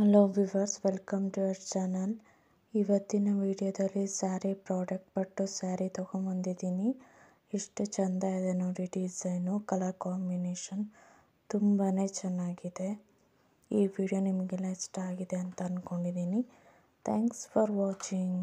hello viewers welcome to our channel ಇವತ್ತಿನ ವಿಡಿಯೋದಲ್ಲಿ sari product but sari ತೊಗೊಂಬಂದಿದ್ದೀನಿ ಎಷ್ಟು ಚೆಂದ ಇದೆ ನೋಡಿ ಡಿಸೈನು ಕಲರ್ ಕಾಂಬಿನೇಷನ್ ತುಂಬಾ ಚೆನ್ನಾಗಿದೆ ಈ ವಿಡಿಯೋ ನಿಮಗೆಲ್ಲ ಇಷ್ಟ ಆಗಿದೆ ಅಂತ ಅಂದ್ಕೊಂಡಿದ್ದೀನಿ ಥ್ಯಾಂಕ್ಸ್ ಫಾರ್ ವಾಚಿಂಗ್